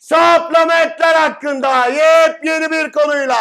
Saplamentler hakkında yepyeni bir konuyla.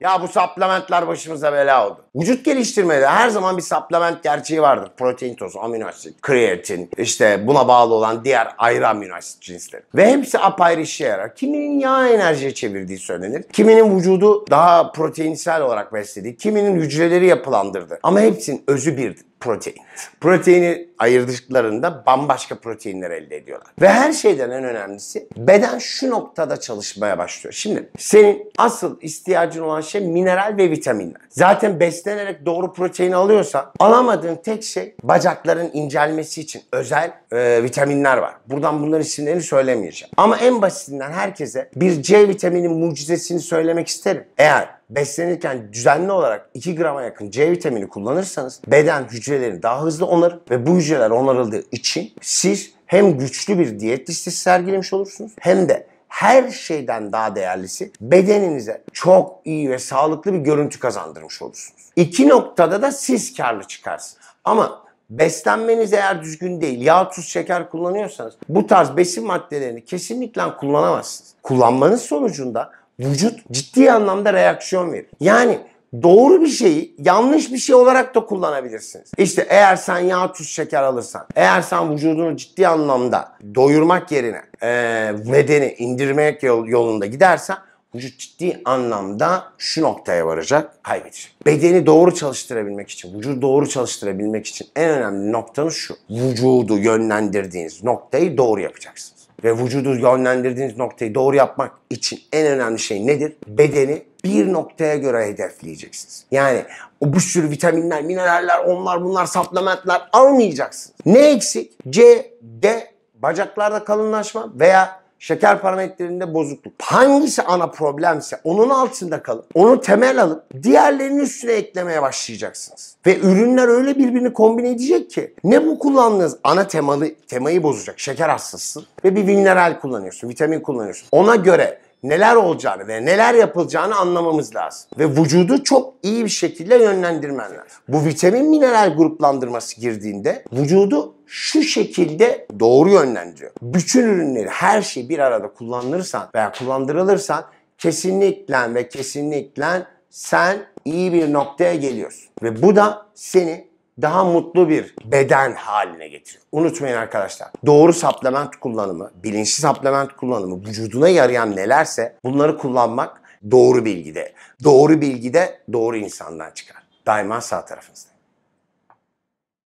Ya bu saplamentler başımıza bela oldu. Vücut geliştirmede her zaman bir saplament gerçeği vardır. Protein tozu, amino asit, kreatin, işte buna bağlı olan diğer ayrı amino asit cinsleri. Ve hepsi apayrı işe yarar. Kiminin yağ enerjiye çevirdiği söylenir. Kiminin vücudu daha proteinsel olarak beslediği, kiminin hücreleri yapılandırdı. Ama hepsinin özü birdir protein. Proteini ayırdıklarında bambaşka proteinler elde ediyorlar. Ve her şeyden en önemlisi beden şu noktada çalışmaya başlıyor. Şimdi senin asıl ihtiyacın olan şey mineral ve vitaminler. Zaten beslenerek doğru protein alıyorsan alamadığın tek şey bacakların incelmesi için özel e, vitaminler var. Buradan bunların isimlerini söylemeyeceğim. Ama en basitinden herkese bir C vitamini mucizesini söylemek isterim. Eğer beslenirken düzenli olarak 2 grama yakın C vitamini kullanırsanız beden hücrelerini daha hızlı onarır ve bu hücreler onarıldığı için siz hem güçlü bir diyet listesi sergilemiş olursunuz hem de her şeyden daha değerlisi bedeninize çok iyi ve sağlıklı bir görüntü kazandırmış olursunuz. İki noktada da siz karlı çıkarsınız. Ama beslenmeniz eğer düzgün değil, yağ, tuz, şeker kullanıyorsanız bu tarz besin maddelerini kesinlikle kullanamazsınız. Kullanmanız sonucunda vücut ciddi anlamda reaksiyon verir. Yani doğru bir şeyi yanlış bir şey olarak da kullanabilirsiniz. İşte eğer sen yağ, tuz, şeker alırsan, eğer sen vücudunu ciddi anlamda doyurmak yerine e, bedeni indirmek yolunda gidersen vücut ciddi anlamda şu noktaya varacak, kaybedecek. Bedeni doğru çalıştırabilmek için, vücudu doğru çalıştırabilmek için en önemli noktanız şu. Vücudu yönlendirdiğiniz noktayı doğru yapacaksınız ve vücudu yönlendirdiğiniz noktayı doğru yapmak için en önemli şey nedir? Bedeni bir noktaya göre hedefleyeceksiniz. Yani o bu sürü vitaminler, mineraller, onlar bunlar, supplementler almayacaksınız. Ne eksik? C, D, bacaklarda kalınlaşma veya şeker parametrelerinde bozukluk. Hangisi ana problemse onun altında kalıp onu temel alıp diğerlerinin üstüne eklemeye başlayacaksınız. Ve ürünler öyle birbirini kombine edecek ki ne bu kullandığınız ana temalı temayı bozacak. Şeker hastasısın ve bir mineral kullanıyorsun, vitamin kullanıyorsun. Ona göre neler olacağını ve neler yapılacağını anlamamız lazım. Ve vücudu çok iyi bir şekilde yönlendirmen lazım. Bu vitamin mineral gruplandırması girdiğinde vücudu şu şekilde doğru yönlendiriyor. Bütün ürünleri, her şeyi bir arada kullanırsan veya kullandırılırsan kesinlikle ve kesinlikle sen iyi bir noktaya geliyorsun. Ve bu da seni daha mutlu bir beden haline getiriyor. Unutmayın arkadaşlar. Doğru supplement kullanımı, bilinçli supplement kullanımı, vücuduna yarayan nelerse bunları kullanmak doğru bilgide. Doğru bilgide doğru insandan çıkar. Daima sağ tarafınızda.